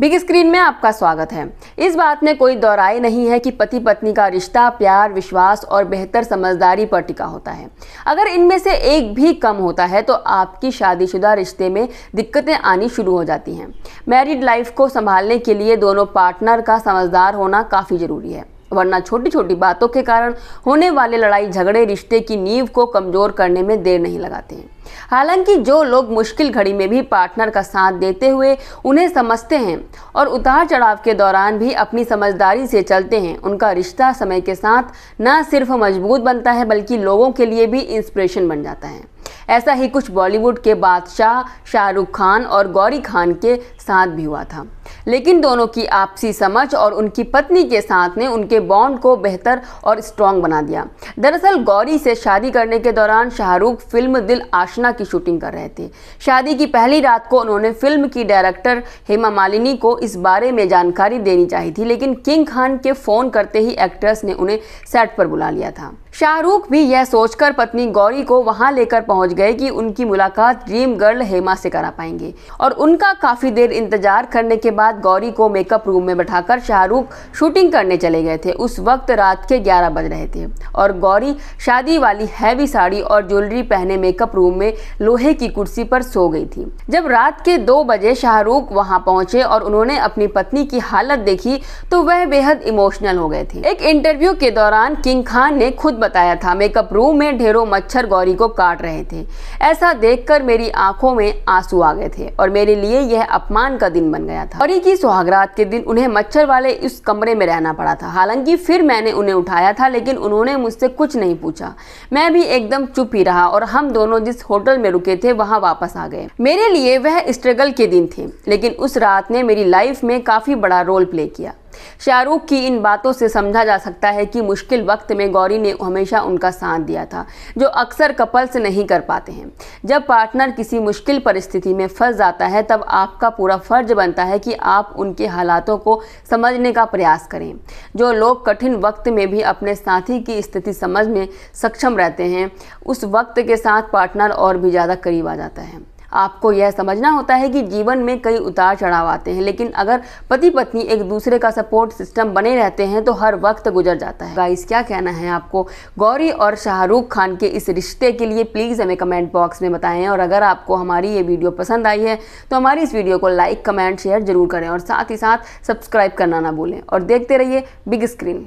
big screen में आपका स्वागत है इस बात में कोई दोराय नहीं है कि पति पत्नी का रिश्ता प्यार विश्वास और बेहतर समझदारी पर टिका होता है अगर इनमें से एक भी कम होता है तो आपकी शादीशुदा रिश्ते में दिक्कतें आनी शुरू हो जाती हैं मैरिड लाइफ को संभालने के लिए दोनों पार्टनर का समझदार होना काफ़ी ज़रूरी है वरना छोटी छोटी बातों के कारण होने वाले लड़ाई झगड़े रिश्ते की नींव को कमज़ोर करने में देर नहीं लगाते हैं हालांकि जो लोग मुश्किल घड़ी में भी पार्टनर का साथ देते हुए उन्हें समझते हैं और उतार चढ़ाव के दौरान भी अपनी समझदारी से चलते हैं उनका रिश्ता समय के साथ न सिर्फ मजबूत बनता है बल्कि लोगों के लिए भी इंस्पिरेशन बन जाता है ऐसा ही कुछ बॉलीवुड के बादशाह शाहरुख खान और गौरी खान के साथ भी हुआ था लेकिन दोनों की आपसी समझ और उनकी पत्नी के साथ ने उनके बॉन्ड को बेहतर और स्ट्रॉन्ग बना दिया दरअसल गौरी से शादी करने के दौरान शाहरुख फिल्म दिल आशना की शूटिंग कर रहे थे शादी की पहली रात को उन्होंने फिल्म की डायरेक्टर हेमा मालिनी को इस बारे में जानकारी देनी चाहिए थी लेकिन किंग खान के फ़ोन करते ही एक्ट्रेस ने उन्हें सेट पर बुला लिया था शाहरुख भी यह सोचकर पत्नी गौरी को वहां लेकर पहुंच गए कि उनकी मुलाकात ड्रीम गर्ल हेमा से करा पाएंगे और उनका काफ़ी देर इंतजार करने के बाद गौरी को मेकअप रूम में बैठाकर शाहरुख शूटिंग करने चले गए थे उस वक्त रात के 11 बज रहे थे और गौरी शादी वाली हैवी साड़ी और ज्वेलरी पहने मेकअप रूम में लोहे की कुर्सी पर सो गई थी जब रात के दो बजे शाहरुख वहां पहुंचे और उन्होंने अपनी पत्नी की हालत देखी तो वह बेहद इमोशनल हो गए थे एक इंटरव्यू के दौरान किंग खान ने खुद बताया था मेकअप रूम में ढेरों मच्छर गौरी को काट रहे थे ऐसा देखकर मेरी आंखों में आंसू आ गए थे और मेरे लिए यह अपमान का दिन बन गया था गौरी की सुहागरात के दिन उन्हें मच्छर वाले उस कमरे में रहना पड़ा था हालांकि फिर मैंने उन्हें उठाया था लेकिन उन्होंने मुझसे कुछ नहीं पूछा मैं भी एकदम चुप ही रहा और हम दोनों जिस होटल में रुके थे वहाँ वापस आ गए मेरे लिए वह स्ट्रगल के दिन थे लेकिन उस रात ने मेरी लाइफ में काफ़ी बड़ा रोल प्ले किया शाहरुख की इन बातों से समझा जा सकता है कि मुश्किल वक्त में गौरी ने हमेशा उनका साथ दिया था जो अक्सर कपल्स नहीं कर पाते हैं जब पार्टनर किसी मुश्किल परिस्थिति में फंस जाता है तब आपका पूरा फर्ज बनता है कि आप उनके हालातों को समझने का प्रयास करें जो लोग कठिन वक्त में भी अपने साथी की स्थिति समझ में सक्षम रहते हैं उस वक्त के साथ पार्टनर और भी ज़्यादा करीब आ जाता है आपको यह समझना होता है कि जीवन में कई उतार चढ़ाव आते हैं लेकिन अगर पति पत्नी एक दूसरे का सपोर्ट सिस्टम बने रहते हैं तो हर वक्त गुजर जाता है गाइस क्या कहना है आपको गौरी और शाहरुख खान के इस रिश्ते के लिए प्लीज़ हमें कमेंट बॉक्स में बताएं और अगर आपको हमारी ये वीडियो पसंद आई है तो हमारी इस वीडियो को लाइक कमेंट शेयर जरूर करें और साथ ही साथ सब्सक्राइब करना ना भूलें और देखते रहिए बिग स्क्रीन